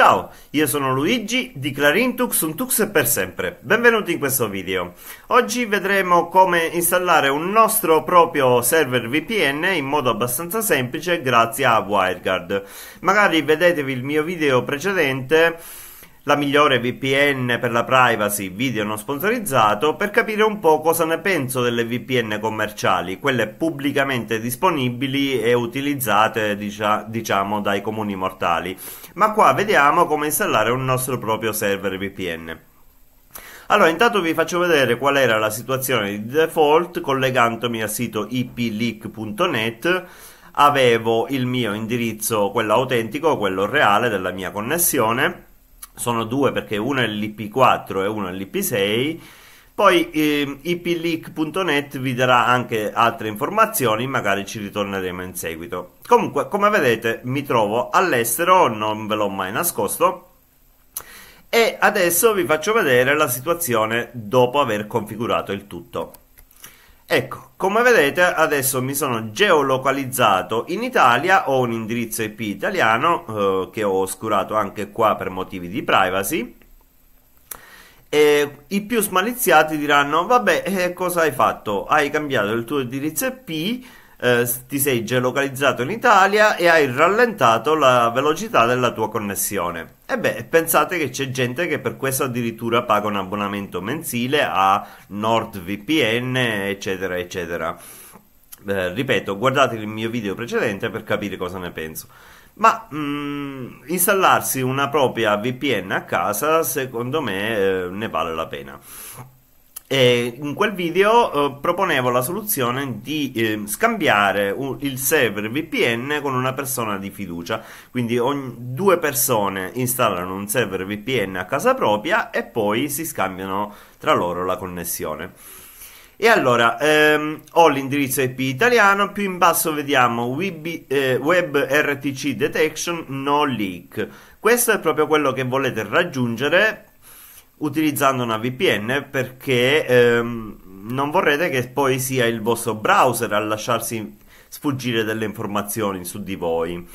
Ciao, io sono Luigi di Clarintux, un tux per sempre. Benvenuti in questo video. Oggi vedremo come installare un nostro proprio server VPN in modo abbastanza semplice grazie a WireGuard. Magari vedetevi il mio video precedente la migliore VPN per la privacy, video non sponsorizzato, per capire un po' cosa ne penso delle VPN commerciali, quelle pubblicamente disponibili e utilizzate dicia, diciamo dai comuni mortali. Ma qua vediamo come installare un nostro proprio server VPN. Allora, intanto vi faccio vedere qual era la situazione di default collegandomi al sito ipleak.net. Avevo il mio indirizzo, quello autentico, quello reale della mia connessione sono due perché uno è l'IP4 e uno è l'IP6. Poi eh, ipleak.net vi darà anche altre informazioni, magari ci ritorneremo in seguito. Comunque, come vedete, mi trovo all'estero, non ve l'ho mai nascosto. E adesso vi faccio vedere la situazione dopo aver configurato il tutto. Ecco, come vedete adesso mi sono geolocalizzato in Italia, ho un indirizzo IP italiano eh, che ho oscurato anche qua per motivi di privacy e i più smaliziati diranno vabbè eh, cosa hai fatto? Hai cambiato il tuo indirizzo IP eh, ti sei geolocalizzato in Italia e hai rallentato la velocità della tua connessione. E beh, pensate che c'è gente che per questo addirittura paga un abbonamento mensile a NordVPN, eccetera, eccetera. Eh, ripeto, guardate il mio video precedente per capire cosa ne penso. Ma mh, mm, installarsi una propria VPN a casa, secondo me, eh, ne vale la pena. E in quel video eh, proponevo la soluzione di eh, scambiare un, il server VPN con una persona di fiducia. Quindi ogni, due persone installano un server VPN a casa propria e poi si scambiano tra loro la connessione. E allora ehm, ho l'indirizzo IP italiano, più in basso vediamo web, eh, web RTC Detection No Leak. Questo è proprio quello che volete raggiungere utilizzando una VPN perché ehm, non vorrete che poi sia il vostro browser a lasciarsi sfuggire delle informazioni su di voi.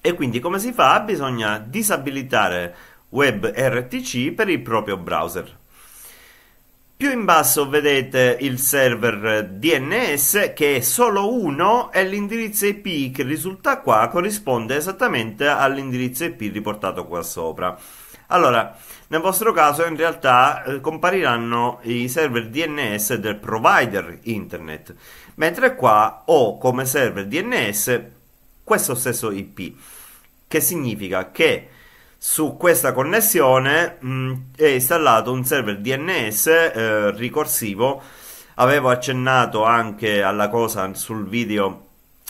E quindi come si fa? Bisogna disabilitare WebRTC per il proprio browser. Più in basso vedete il server DNS che è solo uno e l'indirizzo IP che risulta qua corrisponde esattamente all'indirizzo IP riportato qua sopra. Allora, nel vostro caso in realtà eh, compariranno i server DNS del provider internet, mentre qua ho come server DNS questo stesso IP, che significa che su questa connessione mh, mm, è installato un server DNS eh, ricorsivo. Avevo accennato anche alla cosa sul video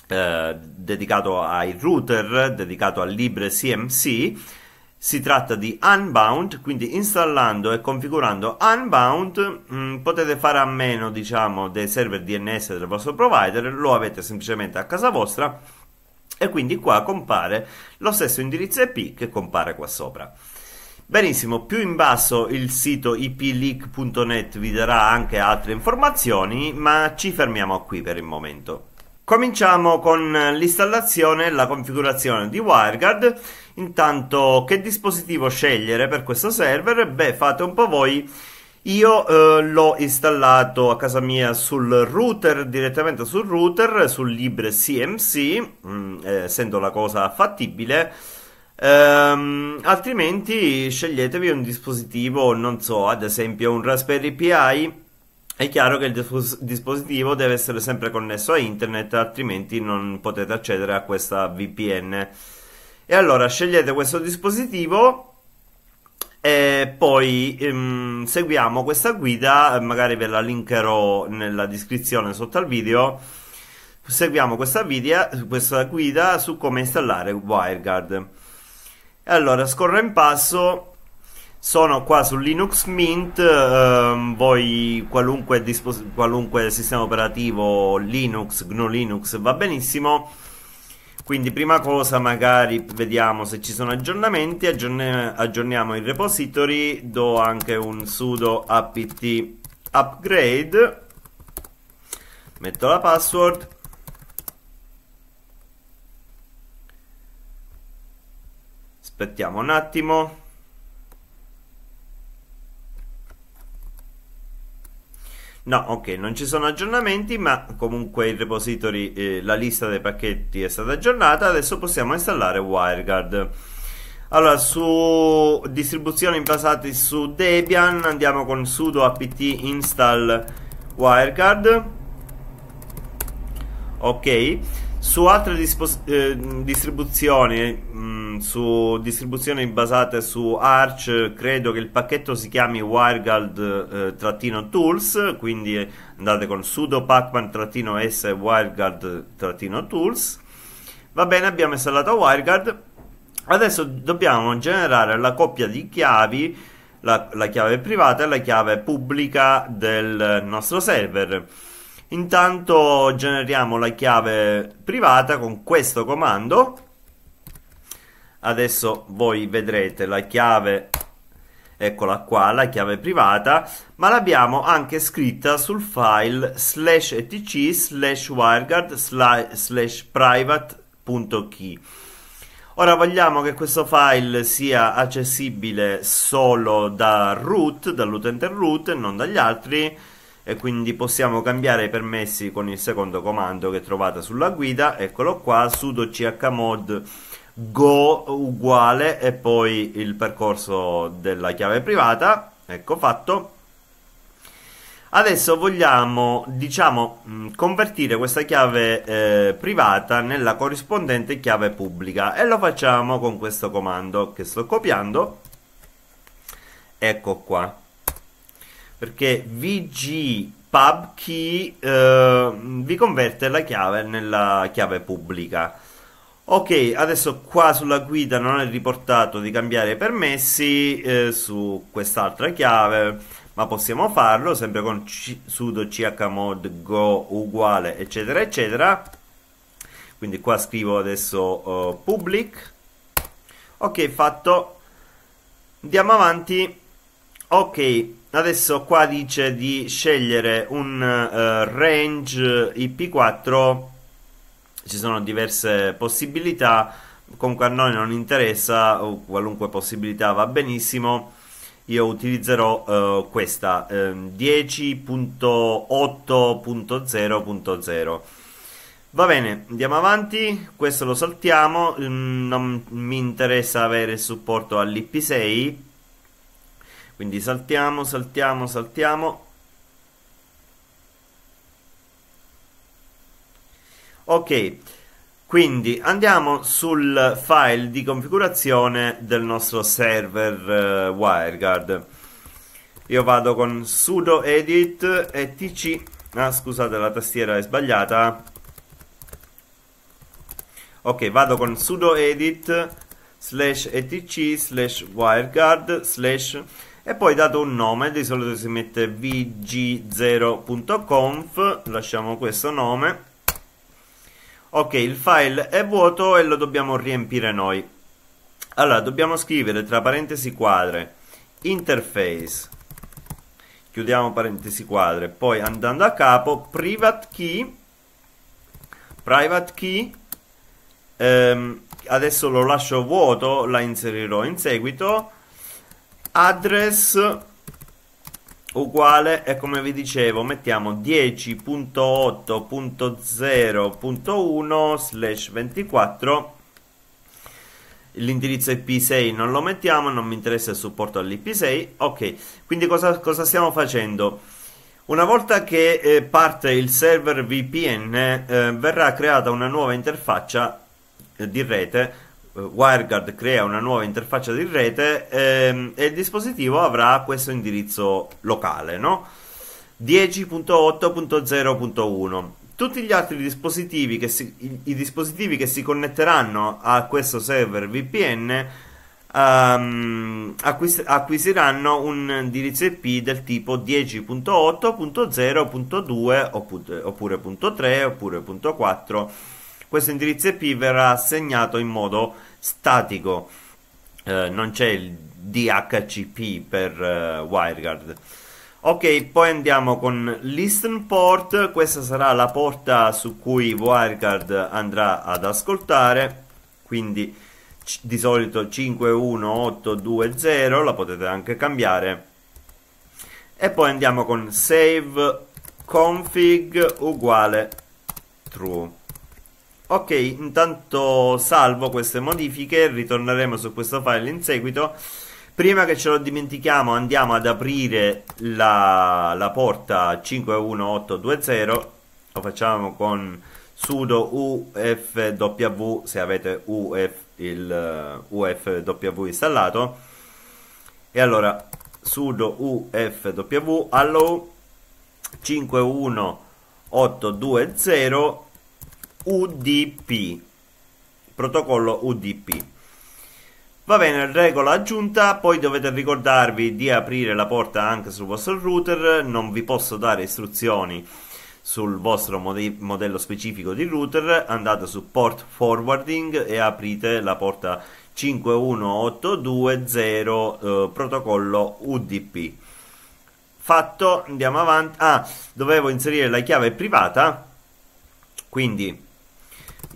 eh, dedicato ai router, dedicato al LibreCMC si tratta di Unbound, quindi installando e configurando Unbound mh, mm, potete fare a meno diciamo, dei server DNS del vostro provider, lo avete semplicemente a casa vostra e quindi qua compare lo stesso indirizzo IP che compare qua sopra. Benissimo, più in basso il sito ipleak.net vi darà anche altre informazioni, ma ci fermiamo qui per il momento. Cominciamo con l'installazione e la configurazione di WireGuard. Intanto che dispositivo scegliere per questo server? Beh, fate un po' voi. Io eh, l'ho installato a casa mia sul router, direttamente sul router, sul Libre CMC, mh, mm, eh, essendo la cosa fattibile. Ehm, altrimenti sceglietevi un dispositivo, non so, ad esempio un Raspberry Pi è chiaro che il dispositivo deve essere sempre connesso a internet, altrimenti non potete accedere a questa VPN. E allora scegliete questo dispositivo e poi ehm, seguiamo questa guida, magari ve la linkerò nella descrizione sotto al video. Seguiamo questa, video, questa guida su come installare WireGuard. E allora scorro in passo sono qua su Linux Mint, ehm, voi qualunque, dispos- qualunque, sistema operativo Linux, GNU Linux va benissimo. Quindi prima cosa magari vediamo se ci sono aggiornamenti, Aggiorn- aggiorniamo il repository, do anche un sudo apt upgrade, metto la password aspettiamo un attimo No, ok, non ci sono aggiornamenti, ma comunque il repository, eh, la lista dei pacchetti è stata aggiornata. Adesso possiamo installare WireGuard. Allora, su distribuzioni basate su Debian, andiamo con sudo apt install WireGuard. Ok. Su altre dispos- eh, distribuzioni, mh, mm, su distribuzioni basate su Arch, credo che il pacchetto si chiami WireGuard-Tools, eh, quindi andate con sudo pacman-s WireGuard-Tools. Va bene, abbiamo installato WireGuard. Adesso dobbiamo generare la coppia di chiavi, la, la chiave privata e la chiave pubblica del nostro server. Intanto generiamo la chiave privata con questo comando. Adesso voi vedrete la chiave, eccola qua, la chiave privata, ma l'abbiamo anche scritta sul file slash etc slash wireguard slash private.key. Ora vogliamo che questo file sia accessibile solo da root, dall'utente root, e non dagli altri, e quindi possiamo cambiare i permessi con il secondo comando che trovate sulla guida eccolo qua sudo chmod go uguale e poi il percorso della chiave privata ecco fatto adesso vogliamo diciamo mm, convertire questa chiave eh, privata nella corrispondente chiave pubblica e lo facciamo con questo comando che sto copiando ecco qua perché VG pub key eh, vi converte la chiave nella chiave pubblica. Ok, adesso qua sulla guida non è riportato di cambiare i permessi eh, su quest'altra chiave, ma possiamo farlo sempre con c- sudo chmod go uguale eccetera eccetera. Quindi qua scrivo adesso eh, public. Ok, fatto. Andiamo avanti. Ok, adesso qua dice di scegliere un uh, range IP4 ci sono diverse possibilità comunque a noi non interessa qualunque possibilità va benissimo io utilizzerò uh, questa ehm, uh, 10.8.0.0 Va bene, andiamo avanti, questo lo saltiamo, mm, non mi interessa avere supporto all'IP6 quindi saltiamo, saltiamo, saltiamo. Ok, quindi andiamo sul file di configurazione del nostro server eh, WireGuard. Io vado con sudo edit etc. Ah, scusate, la tastiera è sbagliata. Ok, vado con sudo edit slash etc slash wireguard slash e poi dato un nome, di solito si mette vg0.conf, lasciamo questo nome. Ok, il file è vuoto e lo dobbiamo riempire noi. Allora, dobbiamo scrivere tra parentesi quadre interface, chiudiamo parentesi quadre, poi andando a capo private key, private key, ehm, adesso lo lascio vuoto, la inserirò in seguito, address uguale e come vi dicevo mettiamo 10.8.0.1 slash 24 l'indirizzo IP6 non lo mettiamo non mi interessa il supporto all'IP6 ok quindi cosa, cosa, stiamo facendo una volta che eh, parte il server VPN eh, verrà creata una nuova interfaccia eh, di rete eh, WireGuard crea una nuova interfaccia di rete ehm, e il dispositivo avrà questo indirizzo locale, no? 10.8.0.1 tutti gli altri dispositivi che si, i, i dispositivi che si connetteranno a questo server VPN um, ehm, acquis, acquisiranno un indirizzo IP del tipo 10.8.0.2 oppure, oppure .3 oppure .4 questo indirizzo IP verrà assegnato in modo statico. Eh, non c'è il DHCP per eh, WireGuard. Ok, poi andiamo con Listen Port, questa sarà la porta su cui WireGuard andrà ad ascoltare, quindi di solito 51820, la potete anche cambiare. E poi andiamo con save config uguale true. Ok, intanto salvo queste modifiche, ritorneremo su questo file in seguito. Prima che ce lo dimentichiamo andiamo ad aprire la, la porta 51820, lo facciamo con sudo ufw se avete Uf, il eh, ufw installato e allora sudo ufw allow 51820 UDP, protocollo UDP. Va bene, regola aggiunta, poi dovete ricordarvi di aprire la porta anche sul vostro router, non vi posso dare istruzioni sul vostro modello specifico di router, andate su port forwarding e aprite la porta 51820 eh, protocollo UDP. Fatto, andiamo avanti. Ah, dovevo inserire la chiave privata, quindi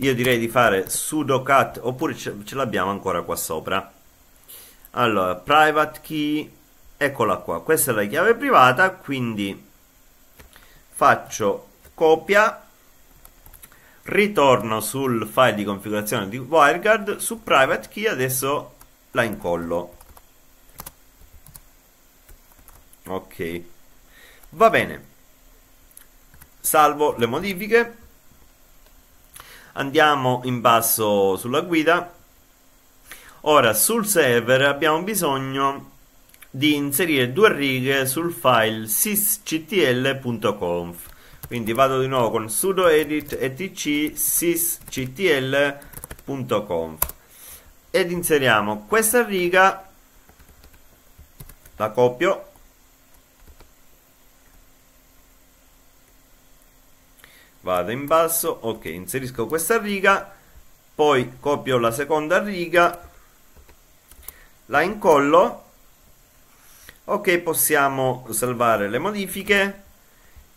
io direi di fare sudo sudocat oppure ce l'abbiamo ancora qua sopra allora private key eccola qua questa è la chiave privata quindi faccio copia ritorno sul file di configurazione di WireGuard su private key adesso la incollo ok va bene salvo le modifiche andiamo in basso sulla guida ora sul server abbiamo bisogno di inserire due righe sul file sysctl.conf quindi vado di nuovo con sudo edit etc sysctl.conf ed inseriamo questa riga la copio vado in basso ok inserisco questa riga poi copio la seconda riga la incollo ok possiamo salvare le modifiche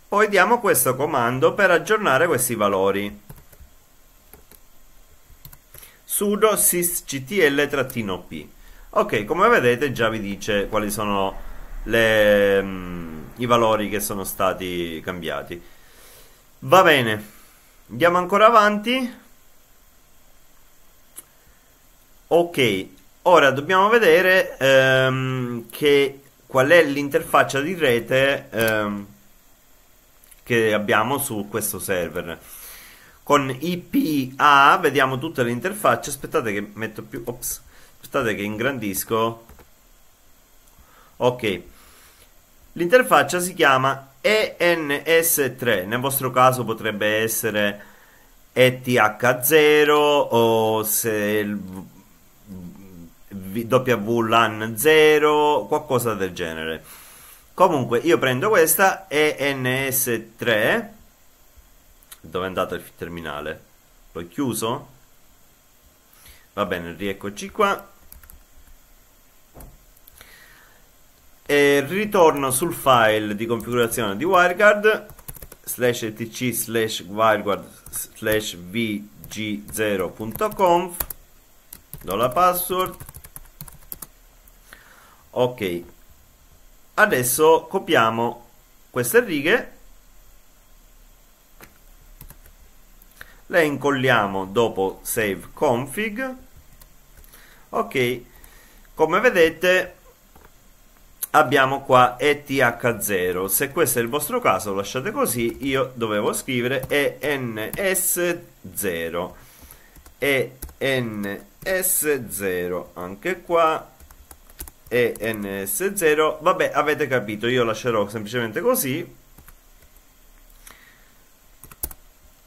poi diamo questo comando per aggiornare questi valori sudo sysctl-p ok come vedete già vi dice quali sono le, mm, i valori che sono stati cambiati Va bene, andiamo ancora avanti. Ok, ora dobbiamo vedere ehm, che, qual è l'interfaccia di rete ehm, che abbiamo su questo server. Con IPA vediamo tutte le interfacce. Aspettate che metto più. Ops, aspettate che ingrandisco. Ok, l'interfaccia si chiama ENS3, nel vostro caso potrebbe essere ETH0 o se WLAN0, qualcosa del genere. Comunque io prendo questa ENS3, dove è andato il terminale? L'ho chiuso? Va bene, rieccoci qua. e ritorno sul file di configurazione di WireGuard slash etc slash WireGuard slash vg0.conf do la password ok adesso copiamo queste righe le incolliamo dopo save config ok come vedete abbiamo qua ETH0 se questo è il vostro caso lasciate così io dovevo scrivere ENS0 ENS0 anche qua ENS0 vabbè avete capito io lascerò semplicemente così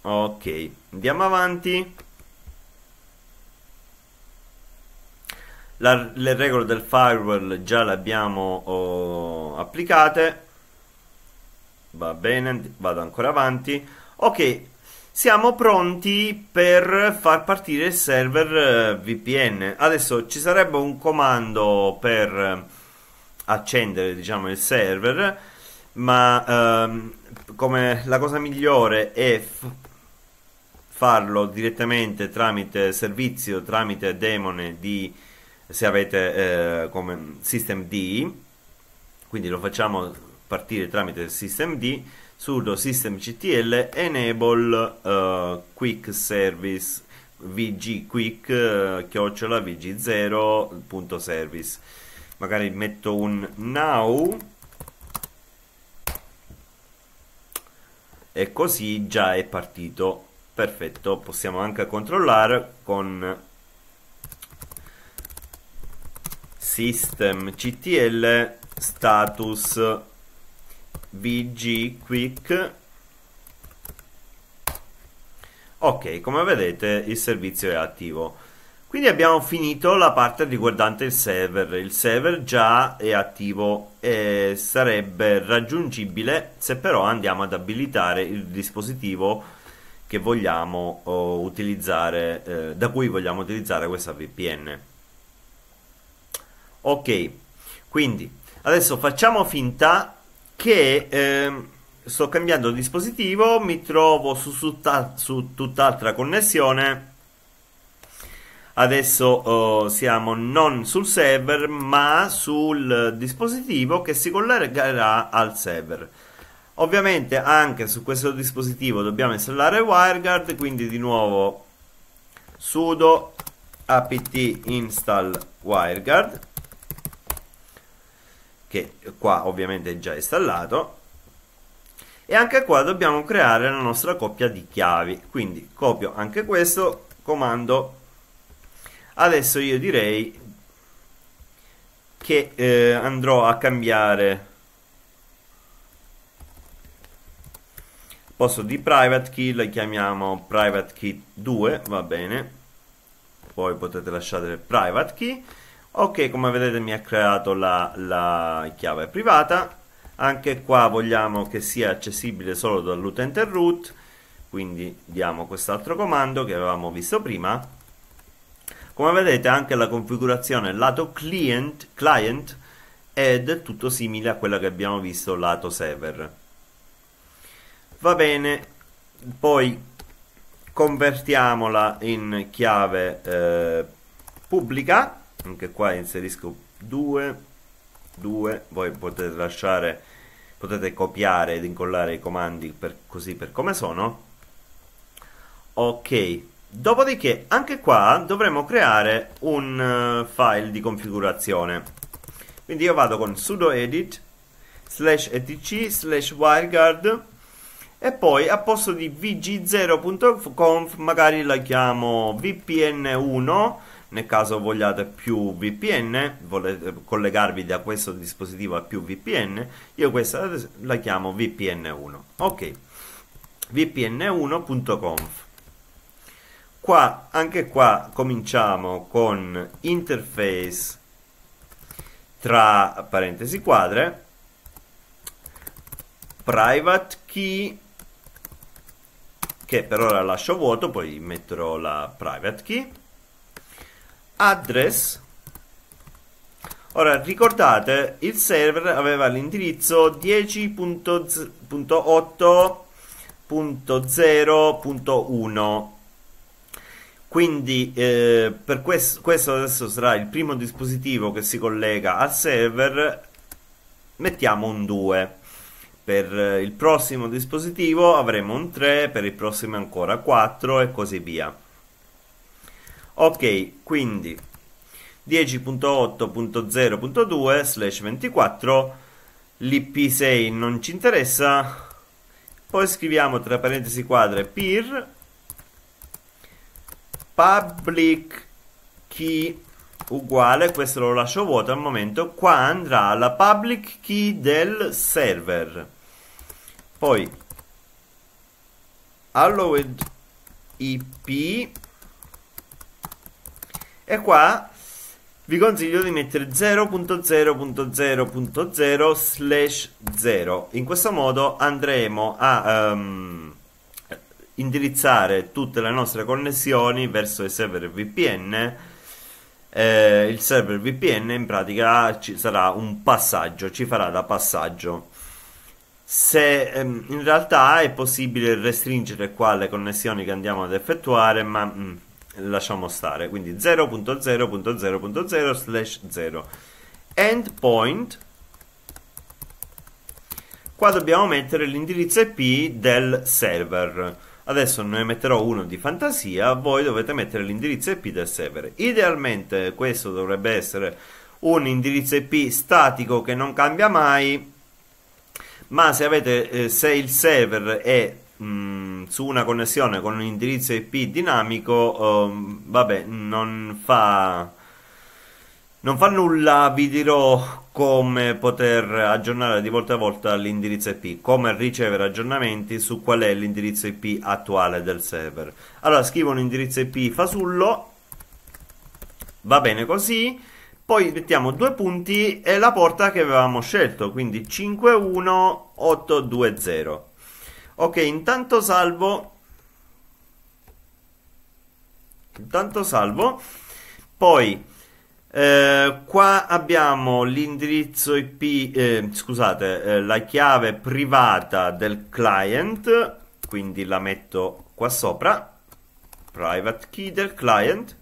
ok andiamo avanti La, le regole del firewall già le abbiamo oh, applicate. Va bene, vado ancora avanti. Ok, siamo pronti per far partire il server eh, VPN. Adesso ci sarebbe un comando per eh, accendere, diciamo, il server, ma ehm, come la cosa migliore è farlo direttamente tramite servizio, tramite demone di se avete eh, come systemd quindi lo facciamo partire tramite systemd sudo systemctl enable uh, quick service vgquick uh, eh, chiocciola vg0.service magari metto un now e così già è partito perfetto possiamo anche controllare con system ctl status vg quick ok come vedete il servizio è attivo quindi abbiamo finito la parte riguardante il server il server già è attivo e sarebbe raggiungibile se però andiamo ad abilitare il dispositivo che vogliamo eh, utilizzare eh, da cui vogliamo utilizzare questa VPN ok quindi adesso facciamo finta che ehm, sto cambiando dispositivo mi trovo su, su, su tutt'altra connessione adesso eh, siamo non sul server ma sul dispositivo che si collegherà al server ovviamente anche su questo dispositivo dobbiamo installare WireGuard quindi di nuovo sudo apt install WireGuard che qua ovviamente è già installato e anche qua dobbiamo creare la nostra coppia di chiavi quindi copio anche questo comando adesso io direi che eh, andrò a cambiare posto di private key la chiamiamo private key 2 va bene poi potete lasciare private key ok come vedete mi ha creato la, la chiave privata anche qua vogliamo che sia accessibile solo dall'utente root quindi diamo quest'altro comando che avevamo visto prima come vedete anche la configurazione lato client, client è del tutto simile a quella che abbiamo visto lato server va bene poi convertiamola in chiave eh, pubblica anche qua inserisco 2 2 voi potete lasciare potete copiare ed incollare i comandi per, così per come sono ok dopodiché anche qua dovremo creare un eh, file di configurazione quindi io vado con sudo edit slash etc slash wireguard e poi a posto di vg0.conf magari la chiamo vpn1 nel caso vogliate più VPN, volete collegarvi da questo dispositivo a più VPN, io questa la chiamo VPN1. Ok, vpn1.conf. Qua, anche qua cominciamo con interface tra parentesi quadre, private key che per ora lascio vuoto, poi metterò la private key address Ora ricordate, il server aveva l'indirizzo 10.8.0.1 quindi eh, questo, questo adesso sarà il primo dispositivo che si collega al server mettiamo un 2 per eh, il prossimo dispositivo avremo un 3 per il prossimo ancora 4 e così via Ok, quindi 10.8.0.2 slash 24 l'ip6 non ci interessa poi scriviamo tra parentesi quadre peer public key uguale questo lo lascio vuoto al momento qua andrà la public key del server poi allowed ip e qua vi consiglio di mettere 0.0.0.0 slash 0. In questo modo andremo a um, indirizzare tutte le nostre connessioni verso il server VPN. Eh, il server VPN in pratica ci sarà un passaggio, ci farà da passaggio. Se ehm, in realtà è possibile restringere qua le connessioni che andiamo ad effettuare, ma mh, mm, lasciamo stare, quindi 0.0.0.0 slash 0. Endpoint, qua dobbiamo mettere l'indirizzo IP del server. Adesso ne metterò uno di fantasia, voi dovete mettere l'indirizzo IP del server. Idealmente questo dovrebbe essere un indirizzo IP statico che non cambia mai, ma se, avete, eh, se il server è Mm, su una connessione con un indirizzo IP dinamico, um, vabbè, non fa... Non fa nulla, vi dirò come poter aggiornare di volta a volta l'indirizzo IP, come ricevere aggiornamenti su qual è l'indirizzo IP attuale del server. Allora scrivo un indirizzo IP fasullo, va bene così, poi mettiamo due punti e la porta che avevamo scelto, quindi 51820 ok intanto salvo intanto salvo poi eh, qua abbiamo l'indirizzo IP eh, scusate eh, la chiave privata del client quindi la metto qua sopra private key del client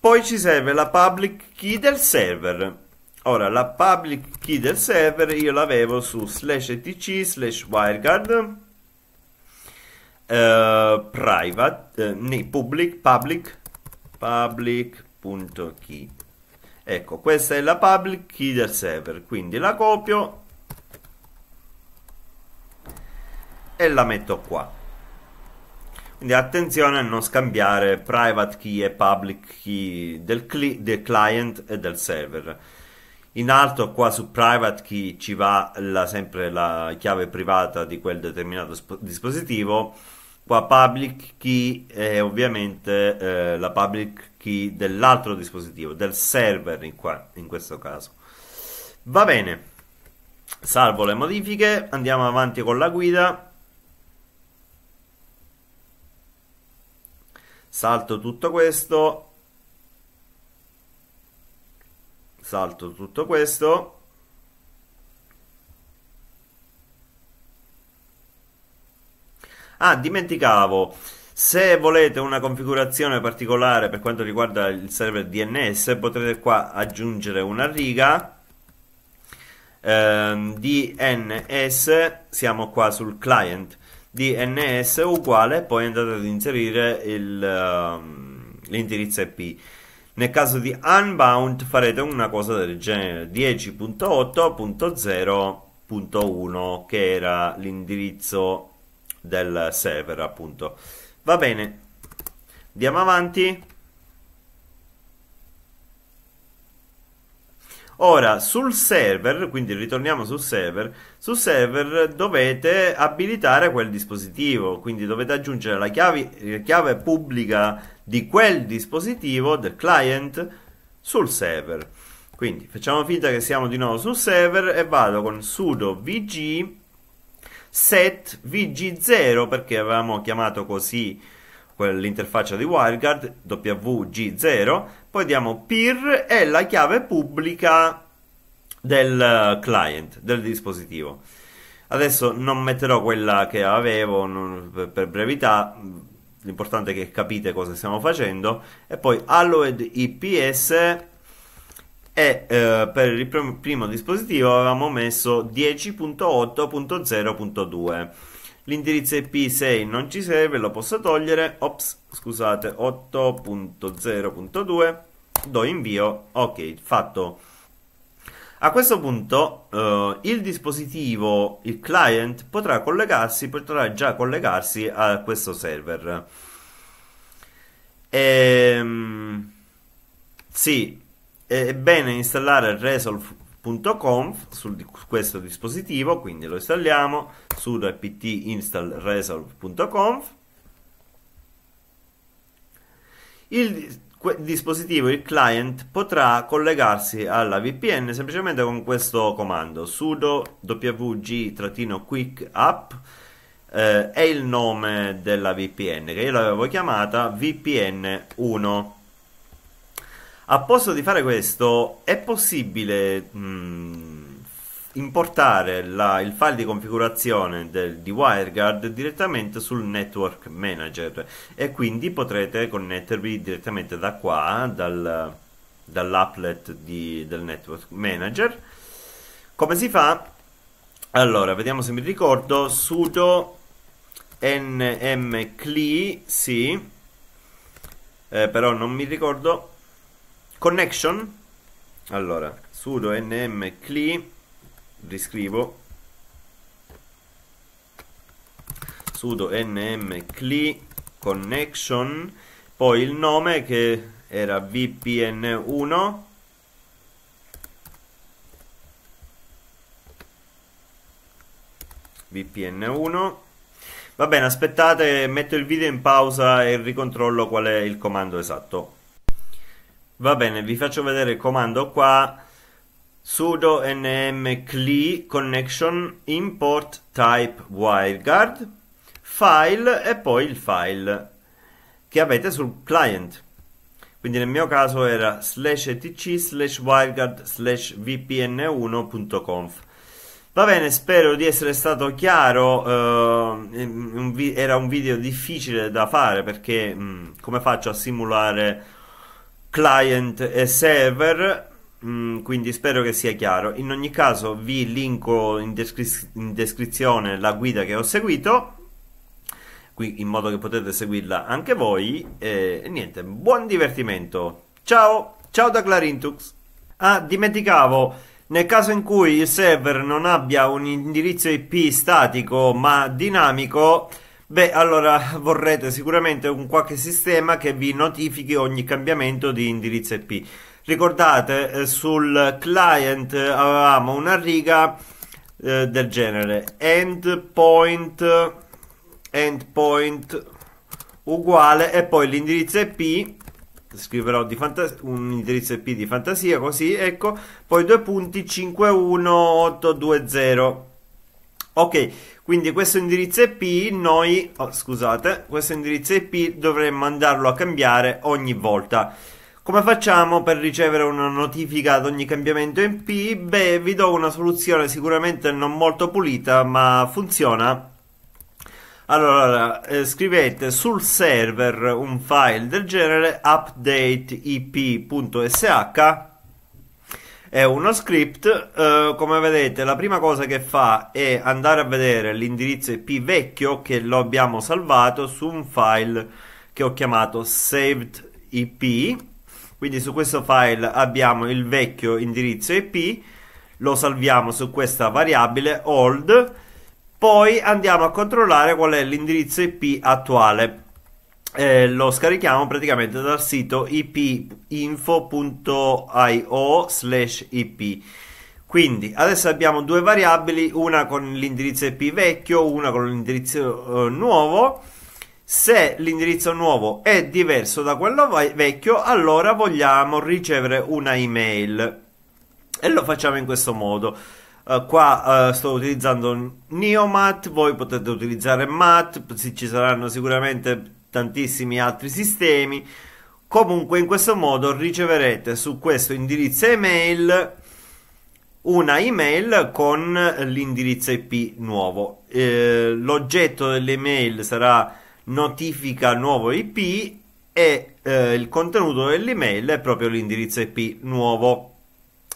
poi ci serve la public key del server Ora, la public key del server io l'avevo su slash etc slash wireguard eh, private, eh, né, public, public, public.key. Ecco, questa è la public key del server, quindi la copio e la metto qua. Quindi attenzione a non scambiare private key e public key del, cli del client e del server in alto qua su private key ci va la, sempre la chiave privata di quel determinato sp- dispositivo, qua public key è ovviamente eh, la public key dell'altro dispositivo, del server in, qua, in questo caso. Va bene, salvo le modifiche, andiamo avanti con la guida. Salto tutto questo salto tutto questo ah dimenticavo se volete una configurazione particolare per quanto riguarda il server DNS potrete qua aggiungere una riga ehm, DNS siamo qua sul client DNS uguale poi andate ad inserire ehm, l'indirizzo IP nel caso di Unbound farete una cosa del genere 10.8.0.1 che era l'indirizzo del server appunto. Va bene, andiamo avanti. Ora, sul server, quindi ritorniamo sul server, sul server dovete abilitare quel dispositivo, quindi dovete aggiungere la chiave, eh, la chiave pubblica di quel dispositivo, del client, sul server. Quindi facciamo finta che siamo di nuovo sul server e vado con sudo vg set vg0 perché avevamo chiamato così quell'interfaccia di WireGuard wg0, poi diamo peer e la chiave pubblica del eh, client, del dispositivo. Adesso non metterò quella che avevo per brevità, l'importante è che capite cosa stiamo facendo e poi Alloed IPS e eh, per il prim primo dispositivo avevamo messo 10.8.0.2 l'indirizzo IP6 non ci serve lo posso togliere ops scusate 8.0.2 do invio ok fatto a questo punto eh, il dispositivo, il client, potrà collegarsi, potrà già collegarsi a questo server. E, ehm, sì, è bene installare resolve.conf su questo dispositivo, quindi lo installiamo, sudo apt install resolve.conf. Il, dispositivo il client potrà collegarsi alla VPN semplicemente con questo comando sudo wg-quick app eh, è il nome della VPN che io l'avevo chiamata VPN1 a posto di fare questo è possibile mh, mm, importare la, il file di configurazione del, di WireGuard direttamente sul Network Manager e quindi potrete connettervi direttamente da qua, dal, dall'applet di, del Network Manager. Come si fa? Allora, vediamo se mi ricordo, sudo nmcli, sì, eh, però non mi ricordo, connection, allora, sudo nmcli, riscrivo sudo nm cli connection poi il nome che era vpn1 vpn1 va bene aspettate metto il video in pausa e ricontrollo qual è il comando esatto va bene vi faccio vedere il comando qua sudo nm cli connection import type wildcard file e poi il file che avete sul client quindi nel mio caso era slash etc slash wildcard slash vpn1.conf va bene spero di essere stato chiaro eh, era un video difficile da fare perché mh, mm, come faccio a simulare client e server Mm, quindi spero che sia chiaro. In ogni caso vi linko in, descri in descrizione la guida che ho seguito qui in modo che potete seguirla anche voi e eh, niente, buon divertimento. Ciao, ciao da Clarintux. Ah, dimenticavo nel caso in cui il server non abbia un indirizzo IP statico ma dinamico, beh, allora vorrete sicuramente un qualche sistema che vi notifichi ogni cambiamento di indirizzo IP. Ricordate, eh, sul client eh, avevamo una riga eh, del genere endpoint endpoint uguale e poi l'indirizzo IP scriverò un indirizzo IP di fantasia così ecco poi due punti 51820 ok quindi questo indirizzo IP noi oh, scusate questo indirizzo IP dovremmo andarlo a cambiare ogni volta come facciamo per ricevere una notifica ad ogni cambiamento MP? Beh, vi do una soluzione sicuramente non molto pulita, ma funziona. Allora, eh, scrivete sul server un file del genere updateip.sh è uno script. Eh, come vedete, la prima cosa che fa è andare a vedere l'indirizzo IP vecchio che lo abbiamo salvato su un file che ho chiamato saved IP quindi su questo file abbiamo il vecchio indirizzo IP, lo salviamo su questa variabile old, poi andiamo a controllare qual è l'indirizzo IP attuale. Eh, lo scarichiamo praticamente dal sito ipinfo.io slash ip quindi adesso abbiamo due variabili una con l'indirizzo ip vecchio una con l'indirizzo eh, nuovo se l'indirizzo nuovo è diverso da quello vecchio, allora vogliamo ricevere una email. E lo facciamo in questo modo. Uh, qua uh, sto utilizzando Neomat, voi potete utilizzare Mat, ci saranno sicuramente tantissimi altri sistemi. Comunque in questo modo riceverete su questo indirizzo email una email con l'indirizzo IP nuovo. Eh, l'oggetto dell'email sarà notifica nuovo IP e eh, il contenuto dell'email è proprio l'indirizzo IP nuovo.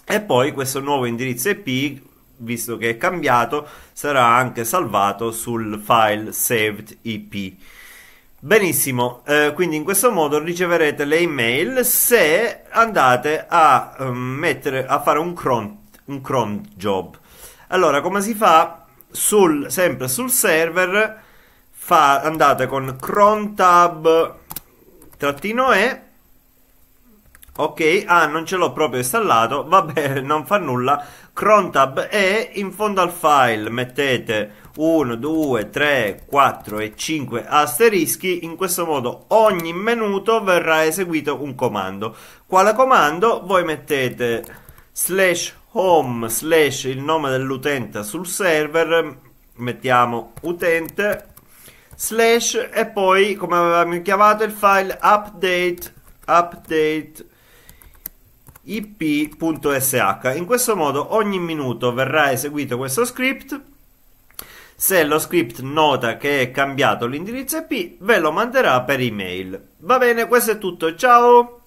E poi questo nuovo indirizzo IP, visto che è cambiato, sarà anche salvato sul file saved IP. Benissimo, eh, quindi in questo modo riceverete le email se andate a, eh, mettere, a fare un cron, un cron job. Allora, come si fa? Sul, sempre sul server fa, andate con cron tab trattino e ok ah non ce l'ho proprio installato vabbè non fa nulla cron tab e in fondo al file mettete 1 2 3 4 e 5 asterischi in questo modo ogni minuto verrà eseguito un comando quale comando voi mettete slash home slash il nome dell'utente sul server mettiamo utente slash e poi come avevamo chiamato il file update update ip.sh in questo modo ogni minuto verrà eseguito questo script se lo script nota che è cambiato l'indirizzo IP ve lo manderà per email va bene questo è tutto ciao